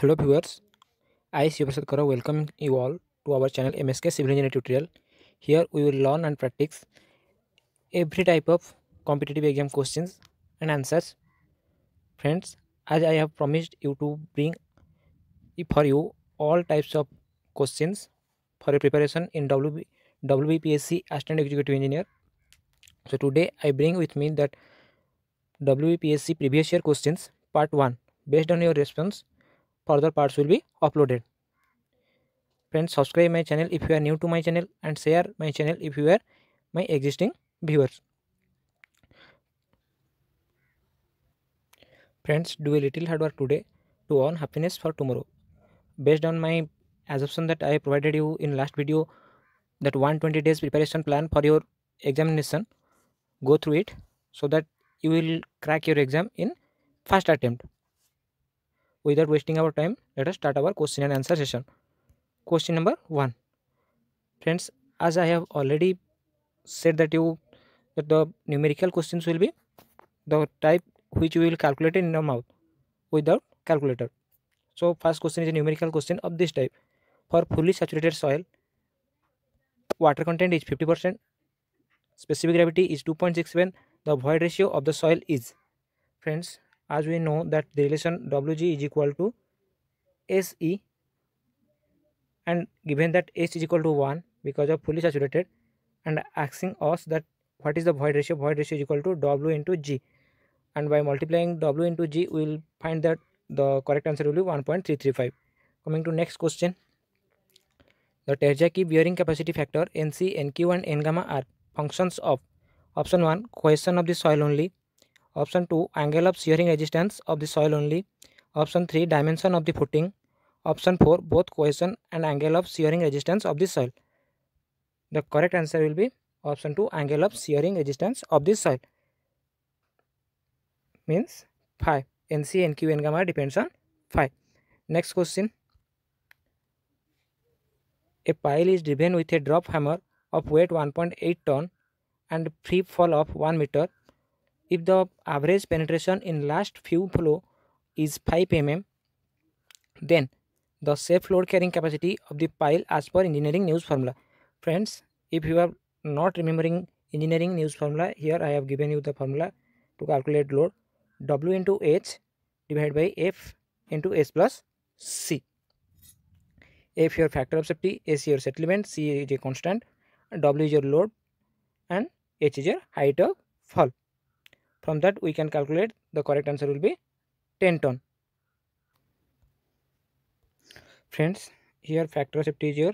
Hello viewers, I Shivasad Kara welcome you all to our channel MSK Civil Engineering Tutorial. Here we will learn and practice every type of competitive exam questions and answers. Friends, as I have promised you to bring for you all types of questions for your preparation in WB, WBPSC Assistant Executive Engineer. So today I bring with me that WBPSC previous year questions part 1 based on your response further parts will be uploaded friends subscribe my channel if you are new to my channel and share my channel if you are my existing viewers friends do a little hard work today to earn happiness for tomorrow based on my assumption that i provided you in last video that 120 days preparation plan for your examination go through it so that you will crack your exam in first attempt without wasting our time let us start our question and answer session question number 1 friends as i have already said that you that the numerical questions will be the type which you will calculate in your mouth without calculator so first question is a numerical question of this type for fully saturated soil water content is 50% specific gravity is 2.67 the void ratio of the soil is friends as we know that the relation WG is equal to SE and given that H is equal to 1 because of fully saturated and asking us that what is the void ratio void ratio is equal to W into G and by multiplying W into G we will find that the correct answer will be 1.335 coming to next question the Terzaghi bearing capacity factor NC, NQ and N gamma are functions of option 1 cohesion of the soil only Option 2 angle of shearing resistance of the soil only. Option 3 dimension of the footing. Option 4 both cohesion and angle of shearing resistance of the soil. The correct answer will be option 2 angle of shearing resistance of the soil. Means 5. NC, NQ and gamma depends on 5. Next question. A pile is driven with a drop hammer of weight 1.8 ton and free fall of 1 meter if the average penetration in last few flow is 5 mm then the safe load carrying capacity of the pile as per engineering news formula friends if you are not remembering engineering news formula here i have given you the formula to calculate load w into h divided by f into s plus c f your factor of safety s your settlement c is a constant w is your load and h is your height of fall from that we can calculate the correct answer will be 10 ton. Friends, here factor of safety is your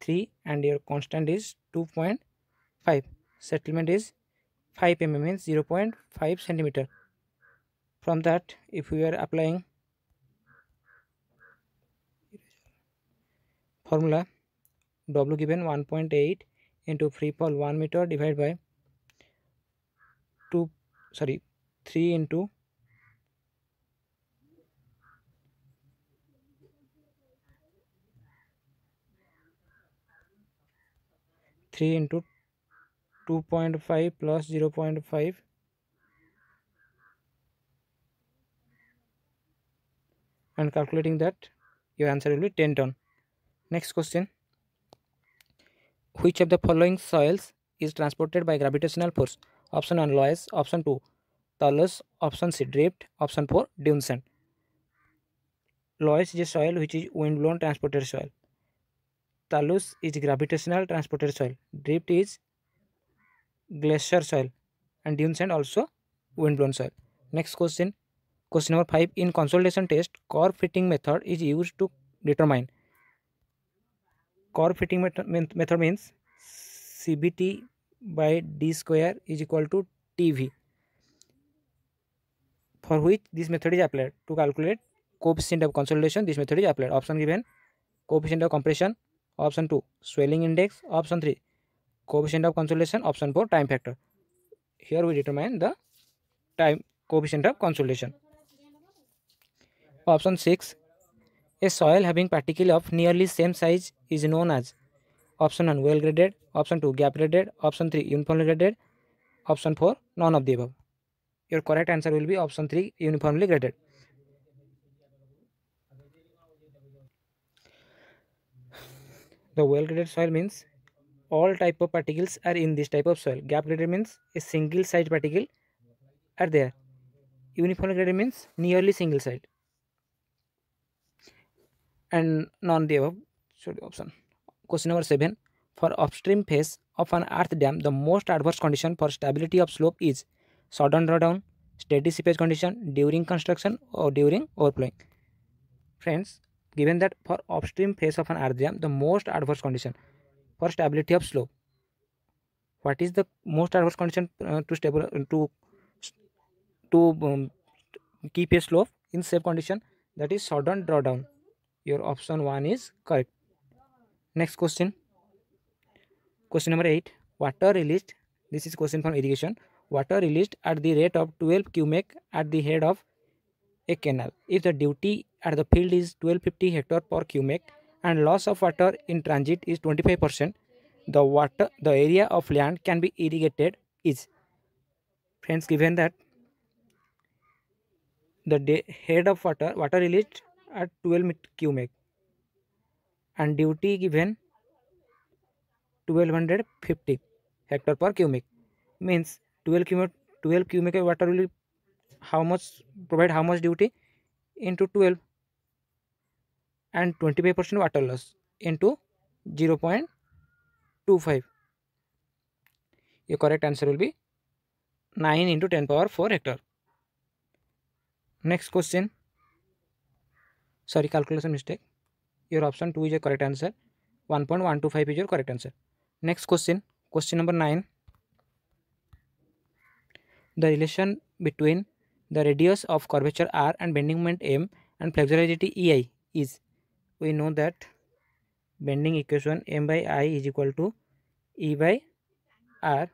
3 and your constant is 2.5. Settlement is 5 mm means 0.5 centimeter. From that if we are applying formula w given 1.8 into free fall 1 meter divided by 2 sorry 3 into 3 into 2.5 plus 0 0.5 and calculating that your answer will be 10 ton next question which of the following soils is transported by gravitational force option one loess option two talus option C drift option four dune sand loess is a soil which is wind blown transported soil talus is gravitational transported soil drift is glacier soil and dune sand also wind blown soil next question question number five in consultation test curve fitting method is use to determine curve fitting method means C B T by d square is equal to tv for which this method is applied to calculate coefficient of consolidation this method is applied option given coefficient of compression option 2 swelling index option 3 coefficient of consolidation option 4 time factor here we determine the time coefficient of consolidation option 6 a soil having particle of nearly same size is known as option 1 well graded, option 2 gap graded, option 3 uniformly graded, option 4 none of the above. Your correct answer will be option 3 uniformly graded. The well graded soil means all type of particles are in this type of soil. Gap graded means a single size particle are there. Uniformly graded means nearly single side. And non the above should be option. Question number 7. For upstream face of an earth dam, the most adverse condition for stability of slope is sudden drawdown, steady seepage condition during construction or during overflowing. Friends, given that for upstream face of an earth dam, the most adverse condition for stability of slope. What is the most adverse condition uh, to stable uh, to to um, keep a slope in safe condition? That is sudden drawdown. Your option one is correct next question question number 8 water released this is question from irrigation water released at the rate of 12 cubic at the head of a canal if the duty at the field is 1250 hectare per cubic and loss of water in transit is 25% the water the area of land can be irrigated is friends given that the head of water water released at 12 cubic and duty given hundred fifty hectare per cubic means twelve cubic twelve cubic water will how much provide how much duty in to twelve and twenty five percent water loss zero point two five your correct answer will be nine into ten power four hectare next question sorry calculation mistake your option 2 is a correct answer 1.125 is your correct answer next question question number 9 the relation between the radius of curvature r and bending moment m and flexurility ei is we know that bending equation m by i is equal to e by r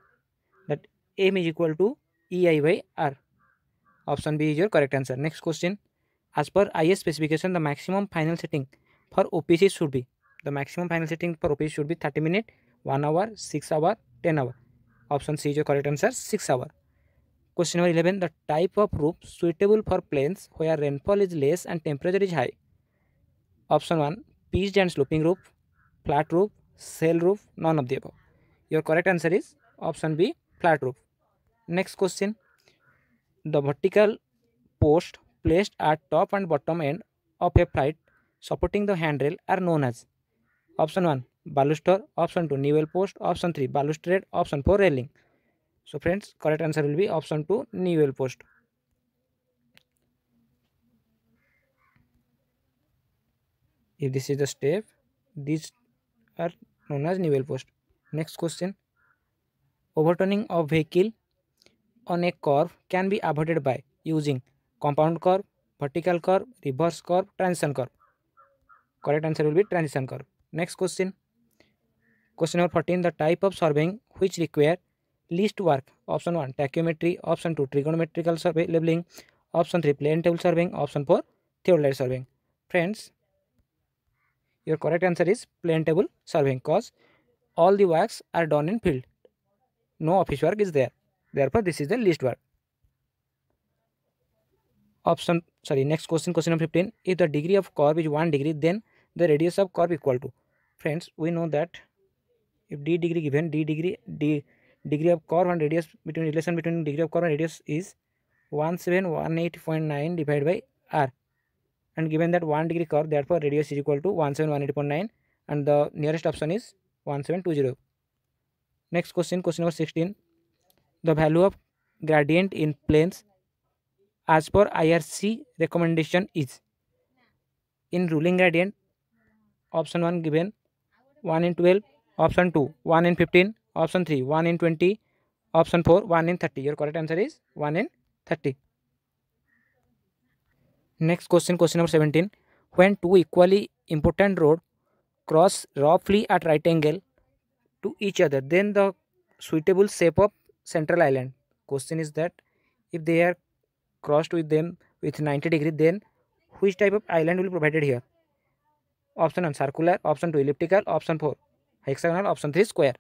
that m is equal to ei by r option b is your correct answer next question as per is specification the maximum final setting for OPC should be the maximum final seating for OPC should be thirty minute one hour six hour ten hour option C जो correct answer six hour question number eleven the type of roof suitable for plains where rainfall is less and temperature is high option one pitch and sloping roof flat roof shell roof none of the above your correct answer is option B flat roof next question the vertical post placed at top and bottom end of a flight supporting the handrail are known as option 1 baluster option 2 newel post option 3 balustrade option 4 railing so friends correct answer will be option 2 newel post if this is the step these are known as newel post next question overturning of vehicle on a curve can be avoided by using compound curve vertical curve reverse curve transition curve correct answer will be transition curve next question question number fourteen the type of surveying which require least work option one tacheometry option two trigonometrical survey levelling option three plane table surveying option four theodolite surveying friends your correct answer is plane table surveying cause all the work are done in field no office work is there therefore this is the least work option sorry next question question number fifteen if the degree of curve is one degree then the radius of curve equal to friends we know that if d degree given d degree d degree of curve and radius between relation between degree of curve and radius is one seven one eight point nine divided by r and given that 1 degree curve therefore radius is equal to one seven one eight point nine and the nearest option is 1720 next question question number 16 the value of gradient in planes as per irc recommendation is in ruling gradient option 1 given 1 in 12 option 2 1 in 15 option 3 1 in 20 option 4 1 in 30 your correct answer is 1 in 30 next question question number 17 when two equally important roads cross roughly at right angle to each other then the suitable shape of central island question is that if they are crossed with them with 90 degree then which type of island will be provided here option one circular option two elliptical option four hexagonal option three square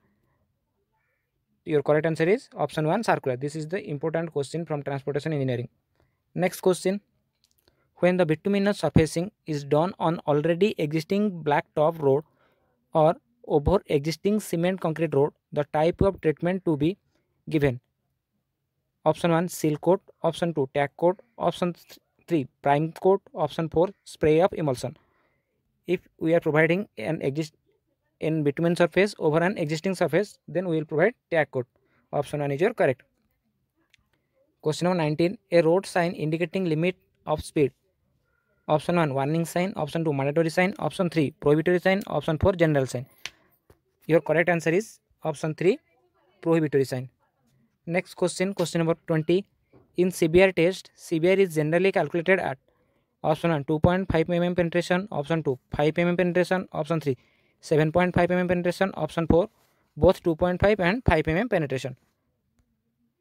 your correct answer is option one circular this is the important question from transportation engineering next question when the bituminous surfacing is done on already existing black top road or over existing cement concrete road the type of treatment to be given option 1 seal coat option 2 tack coat option 3 prime coat option 4 spray of emulsion if we are providing an exist in bitumen surface over an existing surface then we will provide tag code option 1 is your correct question number 19 a road sign indicating limit of speed option 1 warning sign option 2 mandatory sign option 3 prohibitory sign option 4 general sign your correct answer is option 3 prohibitory sign next question question number 20 in cbr test cbr is generally calculated at Option one two point five point mm penetration option two five option mm penetration option three seven point five penetration mm penetration option four both 2.5 and 5 mm penetration.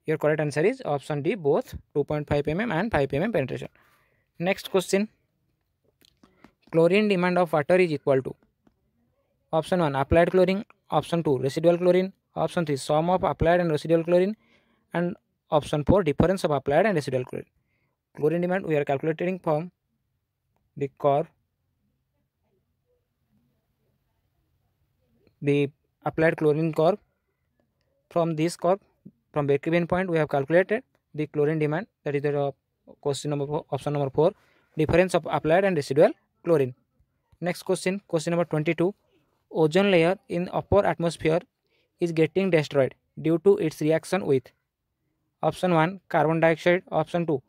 Your correct answer is option D, both 2.5 mm and 5 mm penetration. Next question. Chlorine demand of water is equal to option 1 applied chlorine, option 2 residual chlorine, option 3 sum of applied and residual chlorine and option 4 difference of applied and residual chlorine. Chlorine demand we are calculating from the curve the applied chlorine curve from this curve from break-even point we have calculated the chlorine demand that is the uh, question number option number 4 difference of applied and residual chlorine next question question number 22 ozone layer in upper atmosphere is getting destroyed due to its reaction with option 1 carbon dioxide option 2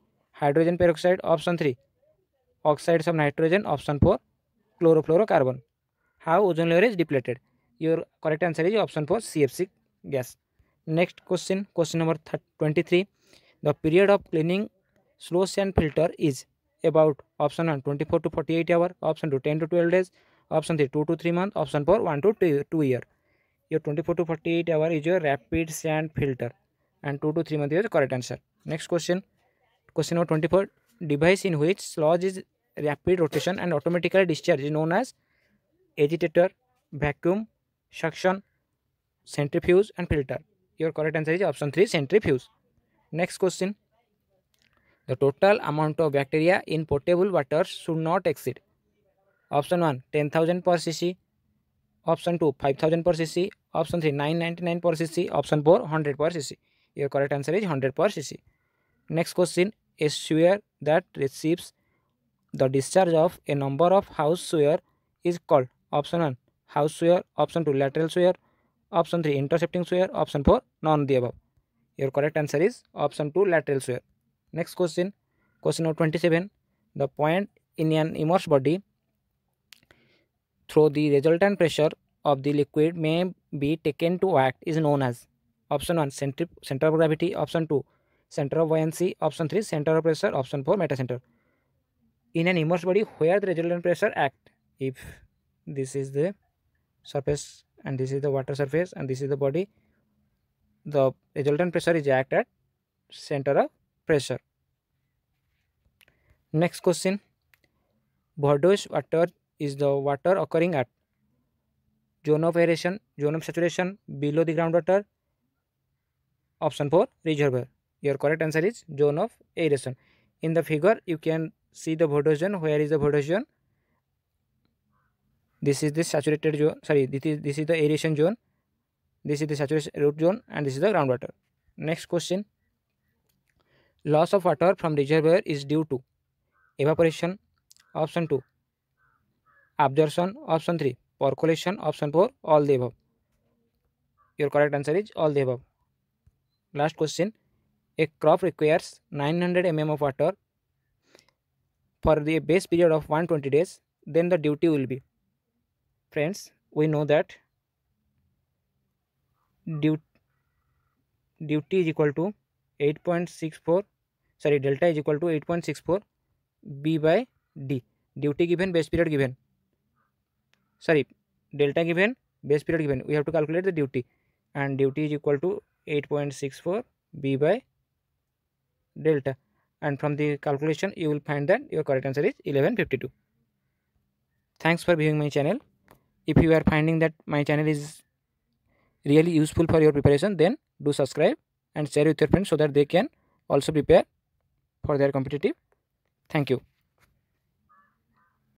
hydrogen peroxide option 3 oxides of nitrogen option 4 chlorofluorocarbon how ozone layer is depleted your correct answer is option 4 cfc gas next question question number 23 the period of cleaning slow sand filter is about option 1 24 to 48 hour option 2 10 to 12 days option 3 2 to 3 month option 4 1 to 2, 2 year your 24 to 48 hour is your rapid sand filter and 2 to 3 month is your correct answer next question question number 24 device in which sludge is rapid rotation and automatically discharge is known as agitator, vacuum, suction, centrifuge and filter. Your correct answer is option 3 centrifuge. Next question. The total amount of bacteria in potable water should not exceed. Option 1 10,000 per cc. Option 2 5000 per cc. Option 3 999 per cc. Option 4 100 per cc. Your correct answer is 100 per cc. Next question. A sewer that receives the discharge of a number of house sewer is called option 1 house sewer, option 2 lateral sewer, option 3 intercepting sewer, option 4 none the above. Your correct answer is option 2 lateral sewer. Next question, question number 27. The point in an immersed body through the resultant pressure of the liquid may be taken to act is known as option 1 center, center of gravity, option 2 center of buoyancy, option 3 center of pressure, option 4 metacenter in an immersed body where the resultant pressure act if this is the surface and this is the water surface and this is the body the resultant pressure is act at center of pressure next question Bordeaux water is the water occurring at zone of aeration zone of saturation below the groundwater option 4 reservoir your correct answer is zone of aeration in the figure you can see the Vodos zone where is the Vodos zone this is the saturated zone sorry this is this is the aeration zone this is the saturation root zone and this is the groundwater next question loss of water from reservoir is due to evaporation option 2 absorption option 3 percolation option 4 all the above your correct answer is all the above last question a crop requires 900 mm of water for the base period of 120 days then the duty will be friends we know that duty is equal to 8.64 sorry delta is equal to 8.64 b by d duty given base period given sorry delta given base period given we have to calculate the duty and duty is equal to 8.64 b by delta and from the calculation you will find that your correct answer is 1152 thanks for viewing my channel if you are finding that my channel is really useful for your preparation then do subscribe and share with your friends so that they can also prepare for their competitive thank you